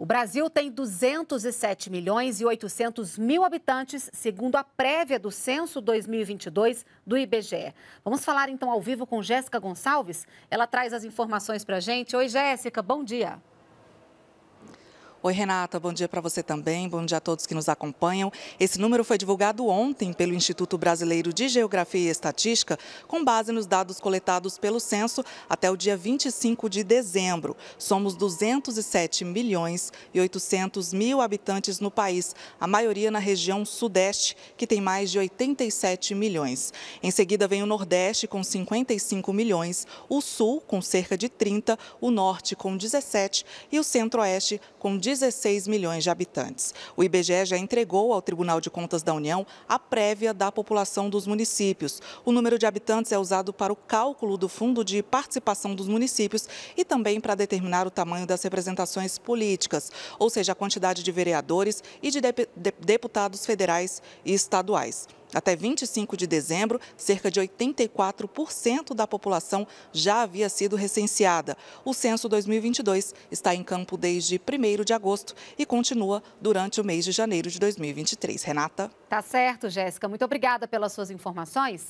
O Brasil tem 207 milhões e 800 mil habitantes, segundo a prévia do Censo 2022 do IBGE. Vamos falar então ao vivo com Jéssica Gonçalves. Ela traz as informações para a gente. Oi, Jéssica, bom dia. Oi, Renata, bom dia para você também, bom dia a todos que nos acompanham. Esse número foi divulgado ontem pelo Instituto Brasileiro de Geografia e Estatística, com base nos dados coletados pelo censo até o dia 25 de dezembro. Somos 207 milhões e 800 mil habitantes no país, a maioria na região Sudeste, que tem mais de 87 milhões. Em seguida vem o Nordeste, com 55 milhões, o Sul, com cerca de 30, o Norte, com 17 e o Centro-Oeste, com 17. 16 milhões de habitantes. O IBGE já entregou ao Tribunal de Contas da União a prévia da população dos municípios. O número de habitantes é usado para o cálculo do Fundo de Participação dos Municípios e também para determinar o tamanho das representações políticas, ou seja, a quantidade de vereadores e de deputados federais e estaduais. Até 25 de dezembro, cerca de 84% da população já havia sido recenseada. O censo 2022 está em campo desde 1 de agosto e continua durante o mês de janeiro de 2023. Renata? Tá certo, Jéssica. Muito obrigada pelas suas informações.